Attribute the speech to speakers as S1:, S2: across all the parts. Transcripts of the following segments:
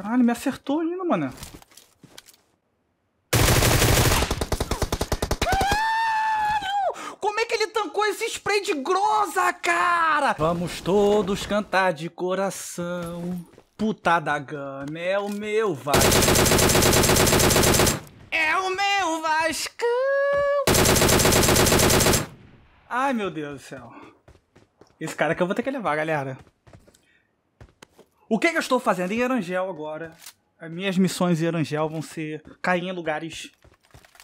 S1: Caralho, me acertou ainda, mano. Caralho! Como é que ele tancou esse spray de grosa, cara? Vamos todos cantar de coração. Puta da gana, é o meu Vasco. É o meu Vasco. Ai, meu Deus do céu. Esse cara que eu vou ter que levar, galera. O que, é que eu estou fazendo em Erangel agora? As minhas missões em Erangel vão ser cair em lugares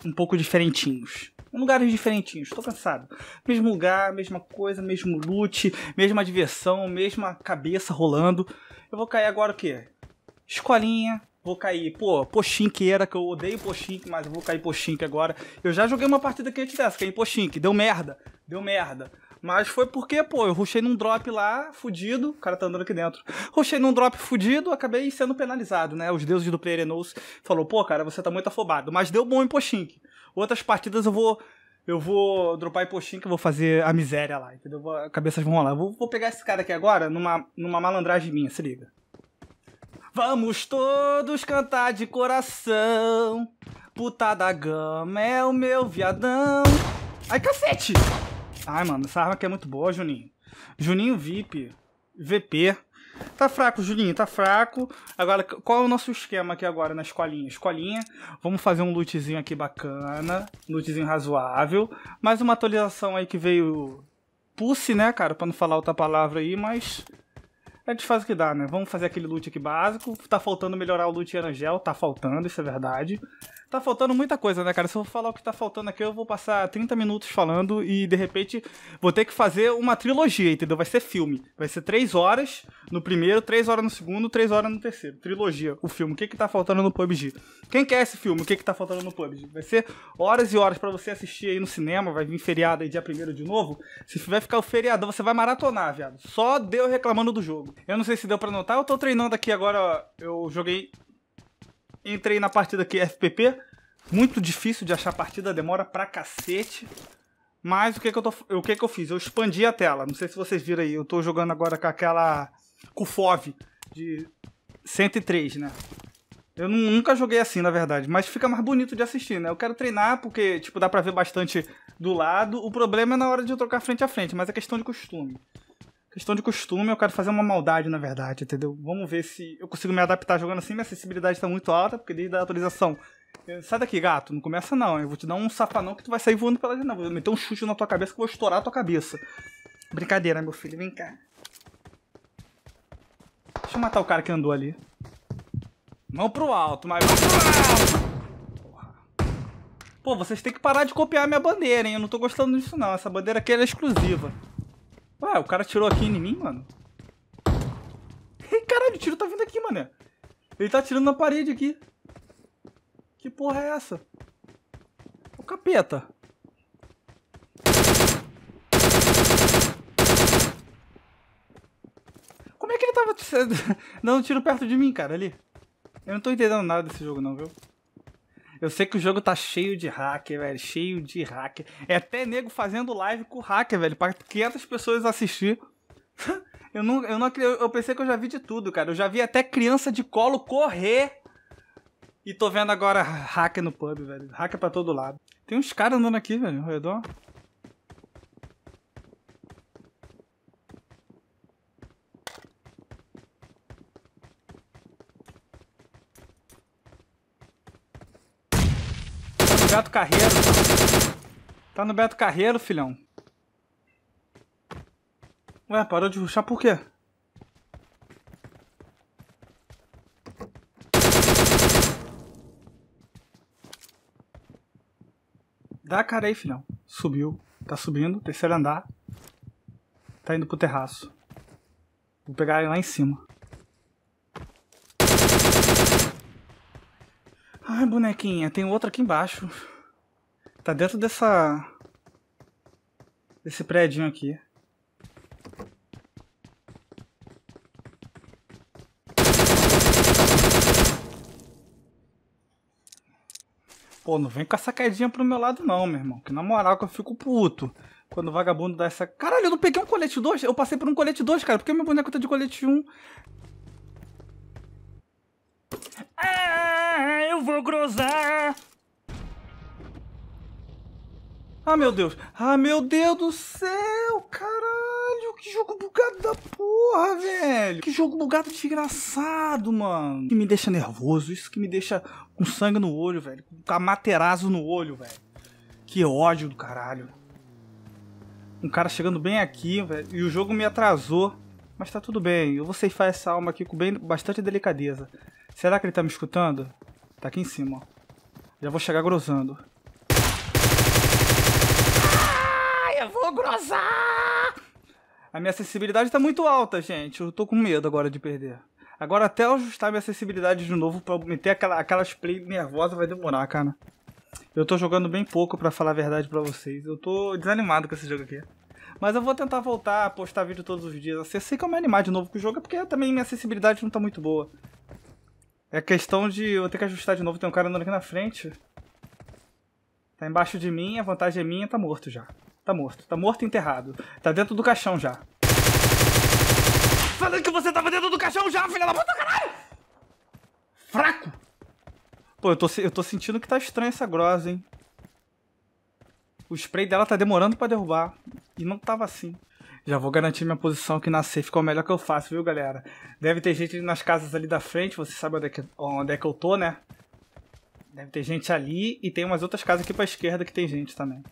S1: um pouco diferentinhos. Lugares diferentinhos, estou cansado. Mesmo lugar, mesma coisa, mesmo loot, mesma diversão, mesma cabeça rolando. Eu vou cair agora o quê? Escolinha, vou cair, pô, Pochink era que eu odeio Pochink, mas eu vou cair Pochink agora. Eu já joguei uma partida que eu tivesse, dessa, caí em Pochink, deu merda, deu merda. Mas foi porque, pô, eu rochei num drop lá, fudido, o cara tá andando aqui dentro. Ruxei num drop fudido, acabei sendo penalizado, né? Os deuses do Player Enos falou, pô, cara, você tá muito afobado. Mas deu bom em Pochink. Outras partidas eu vou eu vou dropar em que eu vou fazer a miséria lá, entendeu? Vou, cabeças vão rolar. Vou, vou pegar esse cara aqui agora numa, numa malandragem minha, se liga. Vamos todos cantar de coração. Puta da gama é o meu viadão. Ai, cacete! Ai, mano, essa arma aqui é muito boa, Juninho. Juninho VIP. VP. Tá fraco, Juninho, tá fraco. Agora, qual é o nosso esquema aqui agora na escolinha? Escolinha, vamos fazer um lootzinho aqui bacana, lootzinho razoável. Mais uma atualização aí que veio pulse, né, cara, pra não falar outra palavra aí, mas a gente faz o que dá, né? Vamos fazer aquele loot aqui básico. Tá faltando melhorar o loot Arangel. tá faltando, isso é verdade. Tá faltando muita coisa, né, cara? Se eu falar o que tá faltando aqui, eu vou passar 30 minutos falando e de repente vou ter que fazer uma trilogia, entendeu? Vai ser filme. Vai ser 3 horas no primeiro, 3 horas no segundo, 3 horas no terceiro. Trilogia, o filme. O que que tá faltando no PUBG? Quem quer esse filme? O que que tá faltando no PUBG? Vai ser horas e horas para você assistir aí no cinema. Vai vir feriado aí dia primeiro de novo. Se vai ficar o feriado, você vai maratonar, viado. Só deu reclamando do jogo. Eu não sei se deu pra notar, eu tô treinando aqui agora, eu joguei... Entrei na partida aqui FPP, muito difícil de achar partida, demora pra cacete. Mas o que que eu, tô, o que que eu fiz? Eu expandi a tela, não sei se vocês viram aí, eu tô jogando agora com aquela... Com FOV de 103, né? Eu nunca joguei assim, na verdade, mas fica mais bonito de assistir, né? Eu quero treinar porque, tipo, dá pra ver bastante do lado. O problema é na hora de eu trocar frente a frente, mas é questão de costume questão de costume, eu quero fazer uma maldade, na verdade, entendeu? Vamos ver se eu consigo me adaptar jogando assim, minha sensibilidade tá muito alta, porque desde a atualização. Eh, sai daqui, gato, não começa não. Eu vou te dar um safanão que tu vai sair voando pela janela. Vou meter um chute na tua cabeça que eu vou estourar a tua cabeça. Brincadeira, meu filho, vem cá. Deixa eu matar o cara que andou ali. Mão pro alto, mas. Porra. Pô, vocês têm que parar de copiar minha bandeira, hein? Eu não tô gostando disso, não. Essa bandeira aqui é exclusiva. Ué, o cara tirou aqui em mim, mano. Caralho, o tiro tá vindo aqui, mané. Ele tá atirando na parede aqui. Que porra é essa? O capeta. Como é que ele tava dando tiro perto de mim, cara, ali? Eu não tô entendendo nada desse jogo, não, viu? Eu sei que o jogo tá cheio de hacker, velho. Cheio de hacker. É até nego fazendo live com hacker, velho. Pra 500 pessoas assistir. eu não, eu não eu pensei que eu já vi de tudo, cara. Eu já vi até criança de colo correr. E tô vendo agora hacker no pub, velho. Hacker pra todo lado. Tem uns caras andando aqui, velho, ao redor. Beto Carreiro. Então. Tá no Beto Carreiro, filhão. Ué, parou de ruxar por quê? Dá a cara aí, filhão. Subiu. Tá subindo. Terceiro andar. Tá indo pro terraço. Vou pegar ele lá em cima. bonequinha. Tem outra aqui embaixo. Tá dentro dessa... Desse prédio aqui. Pô, não vem com essa quedinha pro meu lado não, meu irmão. Que na moral que eu fico puto. Quando o vagabundo dá essa... Caralho, eu não peguei um colete 2? Eu passei por um colete 2, cara. Por que meu boneco tá de colete 1? Um? vou grosar. Ah, meu Deus. Ah, meu Deus do céu, caralho. Que jogo bugado da porra, velho. Que jogo bugado desgraçado, mano. Que me deixa nervoso. Isso que me deixa com sangue no olho, velho. Com amaterazo no olho, velho. Que ódio do caralho. Um cara chegando bem aqui, velho. E o jogo me atrasou. Mas tá tudo bem. Eu vou ceifar essa alma aqui com bem, bastante delicadeza. Será que ele tá me escutando? Tá aqui em cima, ó. Já vou chegar grosando. Ah, eu vou grosar! A minha acessibilidade tá muito alta, gente. Eu tô com medo agora de perder. Agora até eu ajustar minha acessibilidade de novo pra meter aquela, aquelas play nervosa vai demorar, cara. Eu tô jogando bem pouco, pra falar a verdade pra vocês. Eu tô desanimado com esse jogo aqui. Mas eu vou tentar voltar a postar vídeo todos os dias. Assim, eu sei que eu me animar de novo com o jogo, é porque também minha acessibilidade não tá muito boa. É questão de eu ter que ajustar de novo. Tem um cara andando aqui na frente. Tá embaixo de mim, a vantagem é minha, tá morto já. Tá morto, tá morto e enterrado. Tá dentro do caixão já. Falando que você tava dentro do caixão já, filha da puta, caralho! Fraco! Pô, eu tô, eu tô sentindo que tá estranha essa grossa, hein? O spray dela tá demorando pra derrubar. E não tava assim. Já vou garantir minha posição que nascer ficou melhor que eu faço, viu, galera? Deve ter gente nas casas ali da frente, você sabe onde é que, onde é que eu tô, né? Deve ter gente ali e tem umas outras casas aqui pra esquerda que tem gente também.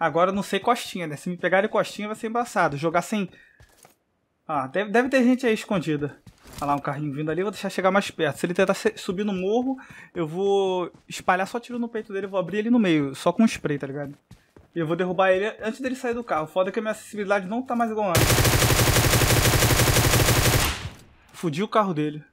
S1: Agora eu não sei costinha, né? Se me pegarem costinha vai ser embaçado. Jogar sem... Ah, deve, deve ter gente aí escondida. Olha lá, um carrinho vindo ali, vou deixar chegar mais perto. Se ele tentar subir no morro, eu vou espalhar só tiro no peito dele, vou abrir ele no meio, só com spray, tá ligado? E eu vou derrubar ele antes dele sair do carro. Foda que a minha acessibilidade não tá mais igual antes. Fudi o carro dele.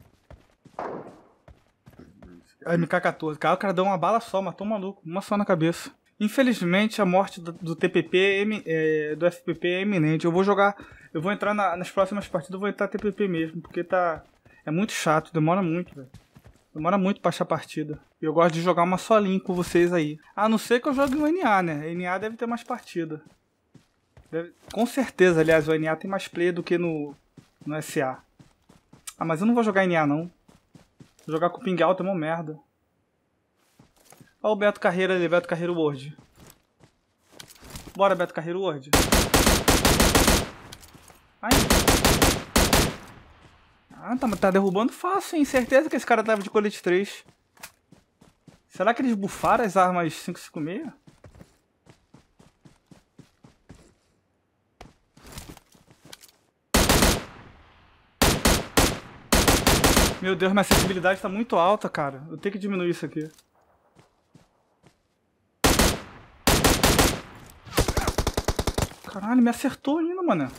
S1: MK14. Cara, o cara deu uma bala só, matou um maluco. Uma só na cabeça. Infelizmente, a morte do, do TPP, é, é, do FPP é iminente. Eu vou jogar... Eu vou entrar na, nas próximas partidas, eu vou entrar TPP mesmo. Porque tá... É muito chato, demora muito, velho. Demora muito pra achar partida. E eu gosto de jogar uma solinha com vocês aí. A não ser que eu jogue no NA, né? NA deve ter mais partida. Deve... Com certeza, aliás, o NA tem mais play do que no, no SA. Ah, mas eu não vou jogar NA, não. Vou jogar com ping alto é uma merda. Olha o Beto Carreira ali, Beto Carreira World. Bora, Beto Carreira, World. Ai. Ah, tá, tá derrubando fácil, hein? Certeza que esse cara tava de colete 3. Será que eles bufaram as armas 556? Meu Deus, minha sensibilidade tá muito alta, cara. Eu tenho que diminuir isso aqui. Caralho, me acertou ainda, mano.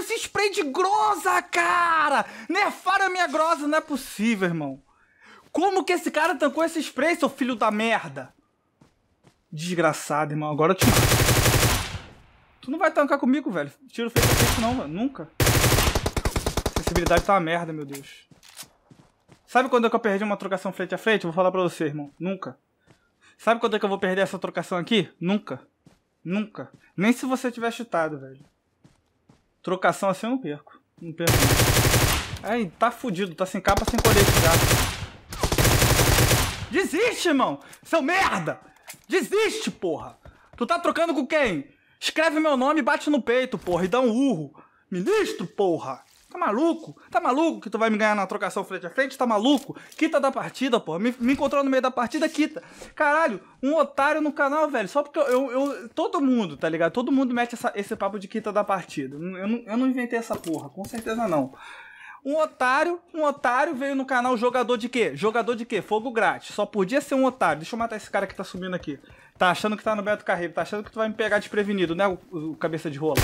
S1: esse spray de grosa, cara! Nerfaram a minha grosa, não é possível, irmão. Como que esse cara tancou esse spray, seu filho da merda? Desgraçado, irmão. Agora eu te... Tu não vai tancar comigo, velho. Tiro feito a não, velho. Nunca. Sensibilidade tá uma merda, meu Deus. Sabe quando é que eu perdi uma trocação frente a frente? vou falar pra você, irmão. Nunca. Sabe quando é que eu vou perder essa trocação aqui? Nunca. Nunca. Nem se você tiver chutado, velho. Trocação assim eu não perco. Não perco. Ai, tá fudido, tá sem capa, sem colete já. Desiste, irmão! Seu merda! Desiste, porra! Tu tá trocando com quem? Escreve meu nome, bate no peito, porra, e dá um urro. Ministro, porra! Tá maluco? Tá maluco que tu vai me ganhar na trocação frente a frente? Tá maluco? Quita da partida, pô. Me, me encontrou no meio da partida, quita. Caralho, um otário no canal, velho. Só porque eu. eu, eu todo mundo, tá ligado? Todo mundo mete essa, esse papo de quita da partida. Eu, eu, eu não inventei essa porra, com certeza não. Um otário, um otário veio no canal jogador de quê? Jogador de quê? Fogo grátis. Só podia ser um otário. Deixa eu matar esse cara que tá subindo aqui. Tá achando que tá no Beto Carreiro, tá achando que tu vai me pegar desprevenido, né, o, o cabeça de rola?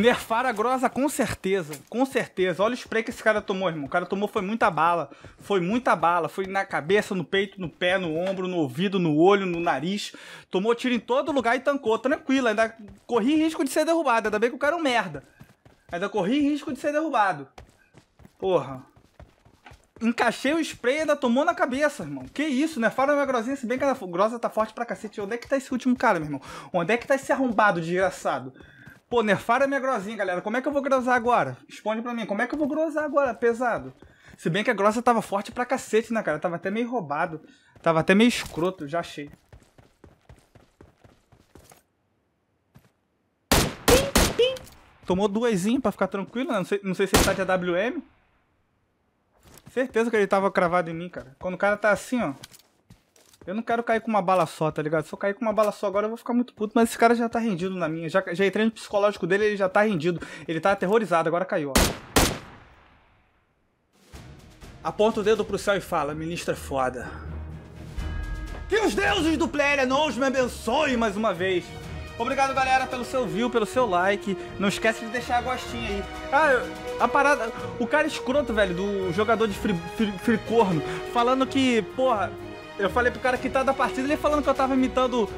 S1: Nerfar a grossa com certeza. Com certeza. Olha o spray que esse cara tomou, irmão. O cara tomou foi muita bala. Foi muita bala. Foi na cabeça, no peito, no pé, no ombro, no ouvido, no olho, no nariz. Tomou tiro em todo lugar e tancou. Tranquilo. Ainda corri risco de ser derrubado. Ainda bem que o cara é um merda. Ainda corri risco de ser derrubado. Porra. Encaixei o spray e ainda tomou na cabeça, irmão. Que isso, né? Fala minha grosinha, se bem que a é grossa tá forte pra cacete. Onde é que tá esse último cara, meu irmão? Onde é que tá esse arrombado, desgraçado? Pô, nerfaram a minha grosinha, galera. Como é que eu vou grosar agora? Responde pra mim. Como é que eu vou grosar agora, pesado? Se bem que a grossa tava forte pra cacete, né, cara? Tava até meio roubado. Tava até meio escroto, já achei. Tomou duasinho pra ficar tranquilo, né? Não sei, não sei se ele tá de AWM. Certeza que ele tava cravado em mim, cara. Quando o cara tá assim, ó. Eu não quero cair com uma bala só, tá ligado? Se eu cair com uma bala só agora, eu vou ficar muito puto. Mas esse cara já tá rendido na minha. Já, já entrei no psicológico dele, ele já tá rendido. Ele tá aterrorizado, agora caiu, ó. Aponta o dedo pro céu e fala, ministra é foda. Que os deuses do Player nos me abençoem mais uma vez. Obrigado, galera, pelo seu view, pelo seu like. Não esquece de deixar a gostinha aí. Ah, a parada... O cara escroto, velho, do jogador de fricorno, falando que, porra... Eu falei pro cara que tá da partida, ele falando que eu tava imitando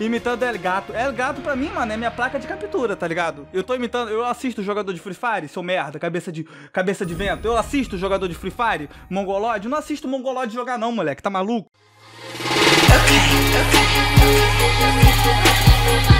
S1: imitando El Gato. El Gato pra mim, mano, é minha placa de captura, tá ligado? Eu tô imitando, eu assisto jogador de Free Fire, seu merda, cabeça de cabeça de vento. Eu assisto jogador de Free Fire, mongolode Eu não assisto mongolode jogar não, moleque, tá maluco? Okay, okay, okay,